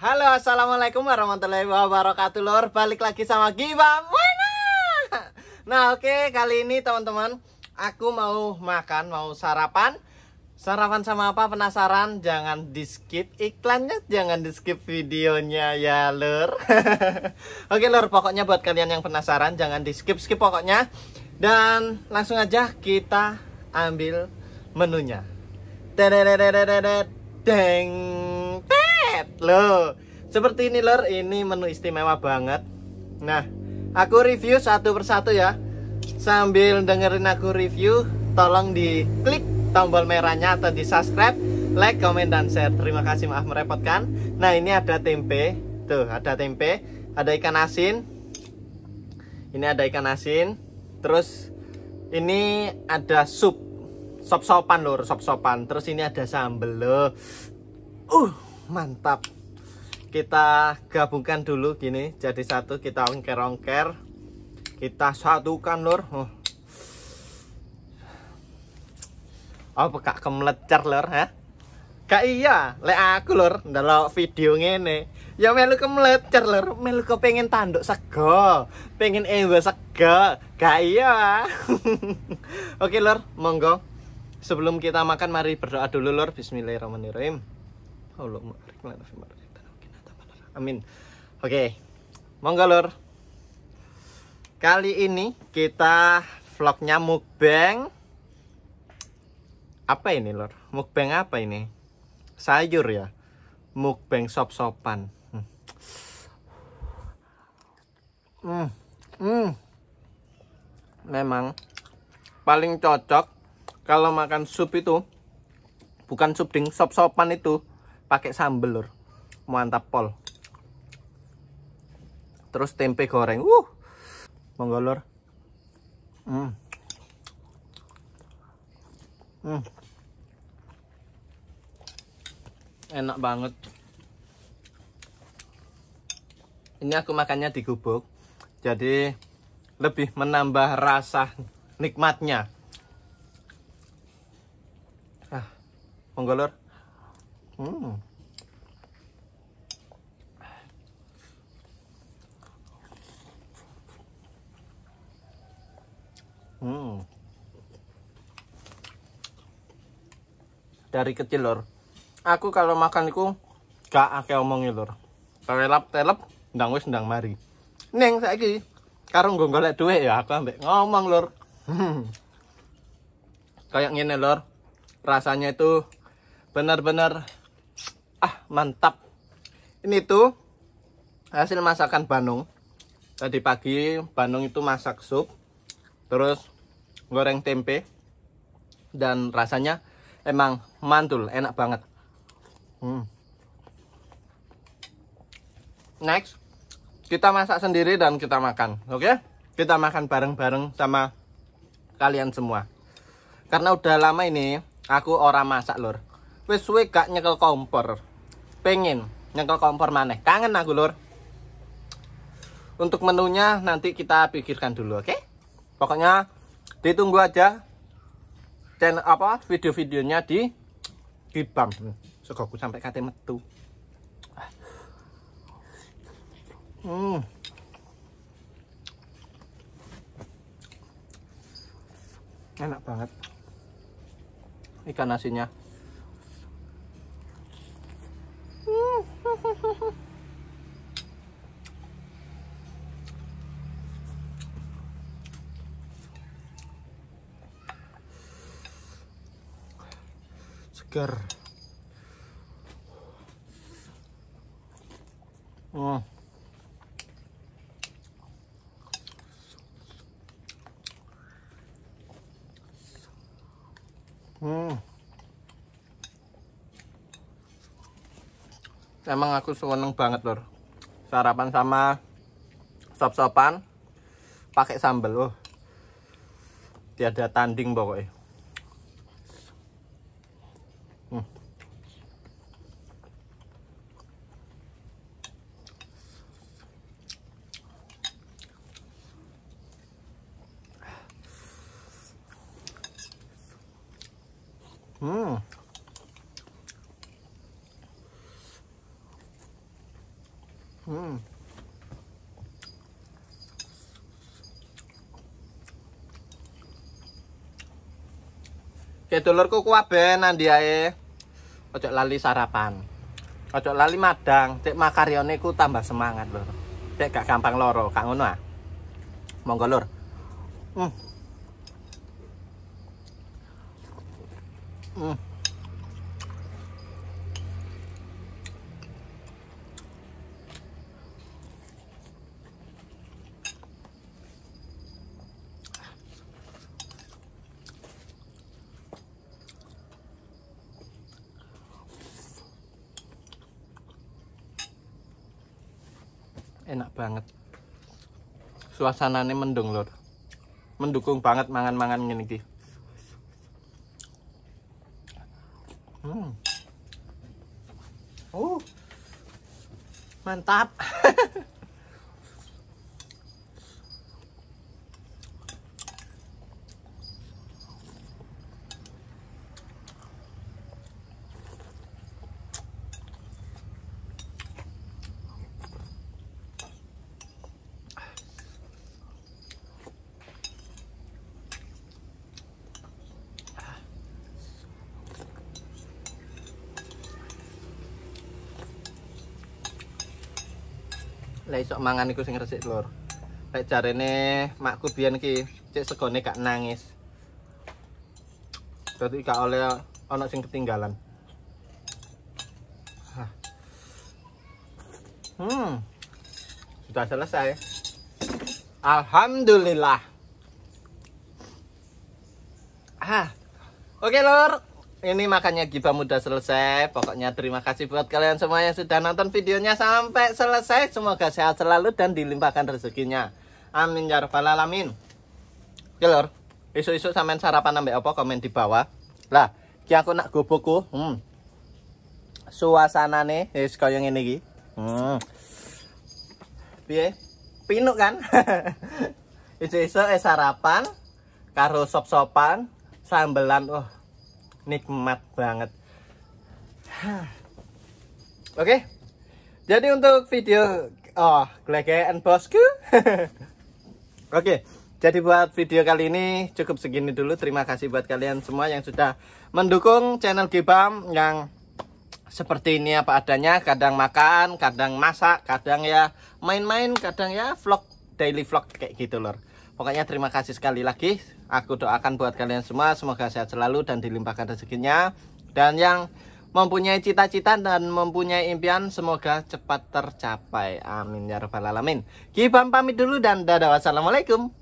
Halo, assalamualaikum warahmatullahi wabarakatuh lor. Balik lagi sama Giba Buena. Nah, oke okay, kali ini teman-teman aku mau makan, mau sarapan. Sarapan sama apa penasaran? Jangan di skip iklannya, jangan di skip videonya ya lor. oke okay, lor, pokoknya buat kalian yang penasaran jangan di skip skip pokoknya. Dan langsung aja kita ambil menunya. Deng loh seperti ini lor ini menu istimewa banget nah aku review satu persatu ya sambil dengerin aku review tolong di klik tombol merahnya atau di subscribe like comment dan share terima kasih maaf merepotkan nah ini ada tempe tuh ada tempe ada ikan asin ini ada ikan asin terus ini ada sup sop sopan lor sop sopan terus ini ada sambel loh uh mantap kita gabungkan dulu gini jadi satu kita ongker-ongker kita satukan lor oh. oh kak kemelecer lor ya kak iya le aku lor dalam video ini ya melu kemelecer lor melu pengen tanduk sego pengen ewe sego kak iya oke lor monggo sebelum kita makan mari berdoa dulu lor bismillahirrahmanirrahim Amin. Oke. Monggo lur. Kali ini kita vlognya mukbang apa ini lor? Mukbang apa ini? Sayur ya. Mukbang sop-sopan. Hmm. hmm. Hmm. Memang paling cocok kalau makan sup itu bukan sup ding sop-sopan itu pakai sambel lur mantap pol terus tempe goreng uh monggo lur hmm. hmm. enak banget ini aku makannya di gubuk jadi lebih menambah rasa nikmatnya ah, menggolor hmm. dari kecil lor aku kalau makan itu gak omong omongnya lor telap telap ndang wis ndang mari neng saiki karung gue golek duit ya aku ambek ngomong lor kayak ngene lor rasanya itu benar-benar ah mantap ini tuh hasil masakan Bandung tadi pagi Bandung itu masak sup terus goreng tempe dan rasanya emang mantul enak banget hmm. next kita masak sendiri dan kita makan oke okay? kita makan bareng-bareng sama kalian semua karena udah lama ini aku orang masak lor wis suwe gak nyekel kompor pengen nyekel kompor maneh kangen aku lor untuk menunya nanti kita pikirkan dulu oke okay? pokoknya ditunggu aja dan apa video-videonya di kibang hmm. ku sampai kate metu hmm enak banget ikan asinnya seger oh Hmm. Emang aku seneng banget lor. Sarapan sama sop-sopan pakai sambal loh. Tiada tanding pokoknya. Hmm. Hmm. Hmm. Ya dulurku kuwabe ndi ae ojo lali sarapan ojo lali madang cek makaryone ku tambah semangat lho cek gak gampang loro kang ngono ah monggo lur hmm. hmm. enak banget suasananya mendung lor mendukung banget mangan-mangan ini -mangan hmm. uh mantap lek iso mangan iku sing resik telur. lek jarene makku biyen ki cek segone gak nangis dadi gak oleh ana sing ketinggalan hmm sudah selesai alhamdulillah ah oke lur ini makanya Giba mudah selesai. Pokoknya terima kasih buat kalian semua yang sudah nonton videonya sampai selesai. Semoga sehat selalu dan dilimpahkan rezekinya. Amin ya rabbal alamin. Gelor, isu-isu sampean sarapan sampai apa komen di bawah. Lah, ki aku nak goboku. Hmm. nih wis kaya ini iki. Hmm. Pinuk kan? isu-isu eh sarapan karo sop-sopan sambelan. Oh, nikmat banget oke okay. jadi untuk video oh gelegean bosku oke okay. Jadi buat video kali ini cukup segini dulu. Terima kasih buat kalian semua yang sudah mendukung channel Gibam yang seperti ini apa adanya kadang makan kadang masak kadang ya main-main kadang ya vlog daily vlog kayak gitu lor pokoknya terima kasih sekali lagi Aku doakan buat kalian semua semoga sehat selalu dan dilimpahkan rezekinya. Dan yang mempunyai cita-cita dan mempunyai impian semoga cepat tercapai. Amin ya rabbal alamin. Kibam pamit dulu dan dadah. Wassalamualaikum.